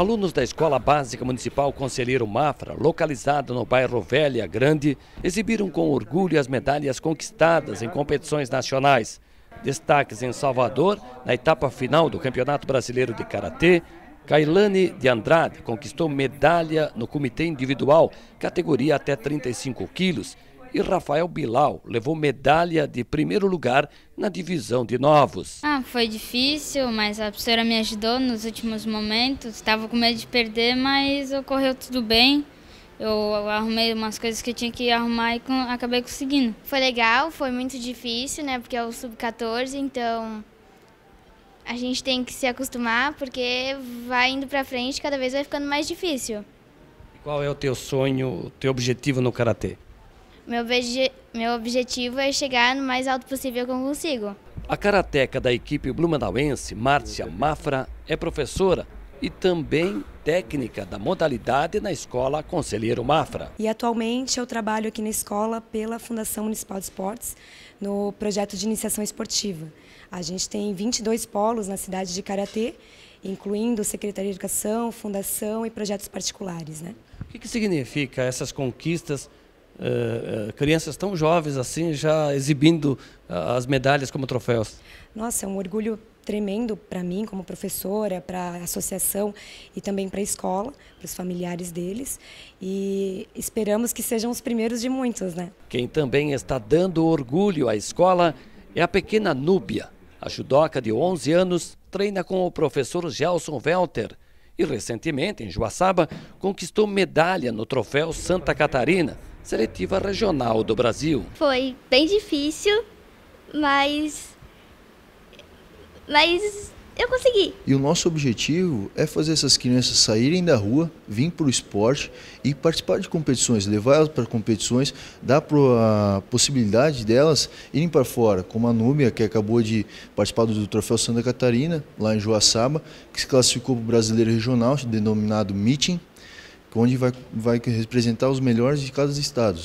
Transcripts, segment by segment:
Alunos da Escola Básica Municipal Conselheiro Mafra, localizada no bairro Velha Grande, exibiram com orgulho as medalhas conquistadas em competições nacionais. Destaques em Salvador, na etapa final do Campeonato Brasileiro de Karatê, Kailane de Andrade conquistou medalha no Comitê Individual, categoria até 35 quilos, e Rafael Bilal levou medalha de primeiro lugar na divisão de novos. Ah, foi difícil, mas a professora me ajudou nos últimos momentos. Estava com medo de perder, mas ocorreu tudo bem. Eu arrumei umas coisas que eu tinha que arrumar e acabei conseguindo. Foi legal, foi muito difícil, né? Porque é o sub-14, então a gente tem que se acostumar, porque vai indo para frente, cada vez vai ficando mais difícil. Qual é o teu sonho, o teu objetivo no karatê? Meu, obje meu objetivo é chegar no mais alto possível que eu consigo. A karateca da equipe blumenauense, Márcia Mafra, é professora e também técnica da modalidade na escola Conselheiro Mafra. E atualmente eu trabalho aqui na escola pela Fundação Municipal de Esportes no projeto de iniciação esportiva. A gente tem 22 polos na cidade de Karatê, incluindo Secretaria de Educação, Fundação e projetos particulares. Né? O que, que significa essas conquistas eh, eh, crianças tão jovens assim já exibindo eh, as medalhas como troféus? Nossa, é um orgulho tremendo para mim como professora, para a associação e também para a escola, para os familiares deles. E esperamos que sejam os primeiros de muitos, né? Quem também está dando orgulho à escola é a pequena Núbia. A judoca de 11 anos treina com o professor Gelson Welter e recentemente, em Joaçaba, conquistou medalha no troféu Santa Catarina seletiva regional do Brasil. Foi bem difícil, mas mas eu consegui. E o nosso objetivo é fazer essas crianças saírem da rua, vir para o esporte e participar de competições, levar elas para competições, dar a possibilidade delas irem para fora, como a Númia, que acabou de participar do Troféu Santa Catarina, lá em Joaçaba, que se classificou para o Brasileiro Regional, denominado Meeting onde vai, vai representar os melhores de cada estado.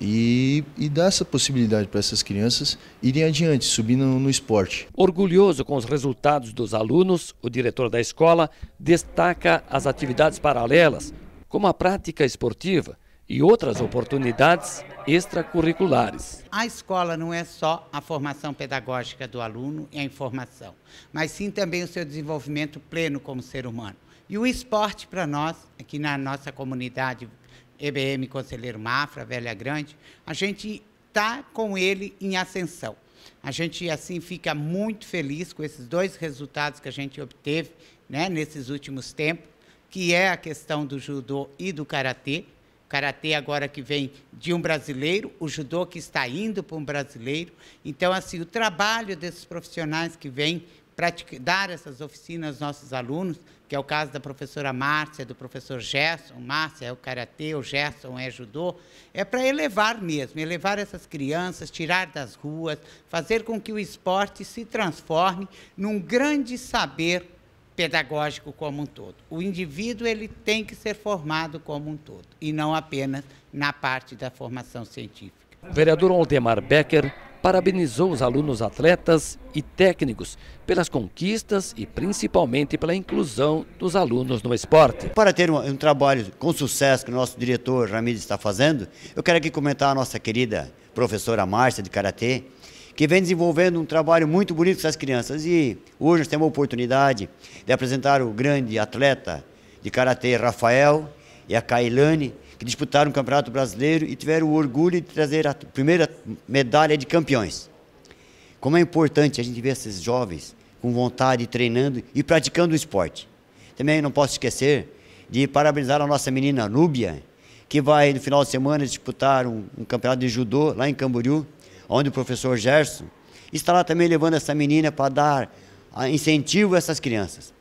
E, e dar essa possibilidade para essas crianças irem adiante, subindo no, no esporte. Orgulhoso com os resultados dos alunos, o diretor da escola destaca as atividades paralelas, como a prática esportiva, e outras oportunidades extracurriculares. A escola não é só a formação pedagógica do aluno e a informação, mas sim também o seu desenvolvimento pleno como ser humano. E o esporte para nós, aqui na nossa comunidade EBM Conselheiro Mafra, Velha Grande, a gente está com ele em ascensão. A gente, assim, fica muito feliz com esses dois resultados que a gente obteve né, nesses últimos tempos, que é a questão do judô e do karatê. Karatê agora que vem de um brasileiro, o judô que está indo para um brasileiro. Então, assim, o trabalho desses profissionais que vêm praticar, dar essas oficinas aos nossos alunos, que é o caso da professora Márcia, do professor Gerson. Márcia é o karatê, o Gerson é judô. É para elevar mesmo, elevar essas crianças, tirar das ruas, fazer com que o esporte se transforme num grande saber pedagógico como um todo. O indivíduo ele tem que ser formado como um todo e não apenas na parte da formação científica. Vereador Aldemar Becker parabenizou os alunos atletas e técnicos pelas conquistas e principalmente pela inclusão dos alunos no esporte. Para ter um, um trabalho com sucesso que o nosso diretor Ramírez está fazendo, eu quero aqui comentar a nossa querida professora Márcia de Karatê, que vem desenvolvendo um trabalho muito bonito com essas crianças. E hoje nós temos a oportunidade de apresentar o grande atleta de Karatê Rafael e a Kailane, que disputaram o Campeonato Brasileiro e tiveram o orgulho de trazer a primeira medalha de campeões. Como é importante a gente ver esses jovens com vontade, treinando e praticando o esporte. Também não posso esquecer de parabenizar a nossa menina Núbia, que vai no final de semana disputar um, um campeonato de judô lá em Camboriú, onde o professor Gerson está lá também levando essa menina para dar ah, incentivo a essas crianças.